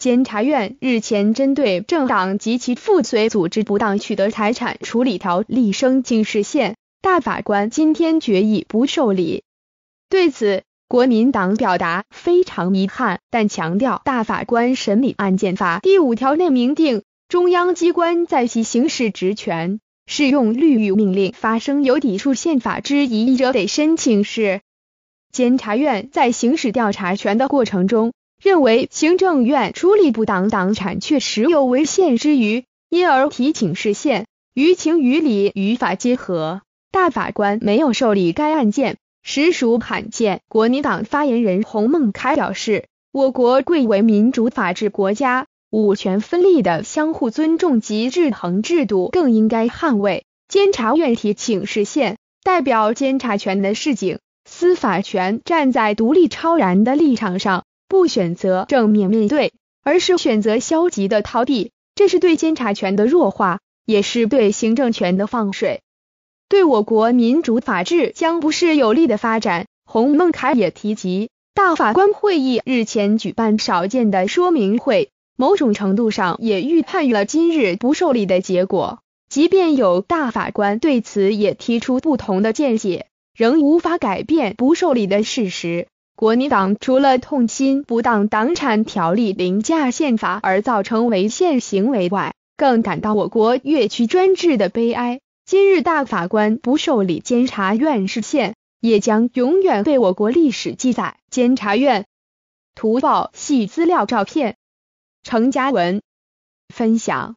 监察院日前针对政党及其附随组织不当取得财产处理条例生请事项，大法官今天决议不受理。对此，国民党表达非常遗憾，但强调大法官审理案件法第五条内明定，中央机关在其行使职权适用律与命令发生有抵触宪法之疑义者，得申请是。监察院在行使调查权的过程中。认为行政院处理不当，党产确实有违宪之余，因而提请释宪，于情于理于法结合。大法官没有受理该案件，实属罕见。国民党发言人洪孟楷表示，我国贵为民主法治国家，五权分立的相互尊重及制衡制度更应该捍卫。监察院提请释宪，代表监察权的市警，司法权站在独立超然的立场上。不选择正面面对，而是选择消极的逃避，这是对监察权的弱化，也是对行政权的放水，对我国民主法治将不是有利的发展。洪孟凯也提及，大法官会议日前举办少见的说明会，某种程度上也预判了今日不受理的结果。即便有大法官对此也提出不同的见解，仍无法改变不受理的事实。国民党除了痛心不当党产条例凌驾宪法而造成违宪行为外，更感到我国越区专制的悲哀。今日大法官不受理监察院视线，也将永远被我国历史记载。监察院图报系资料照片，程嘉文分享。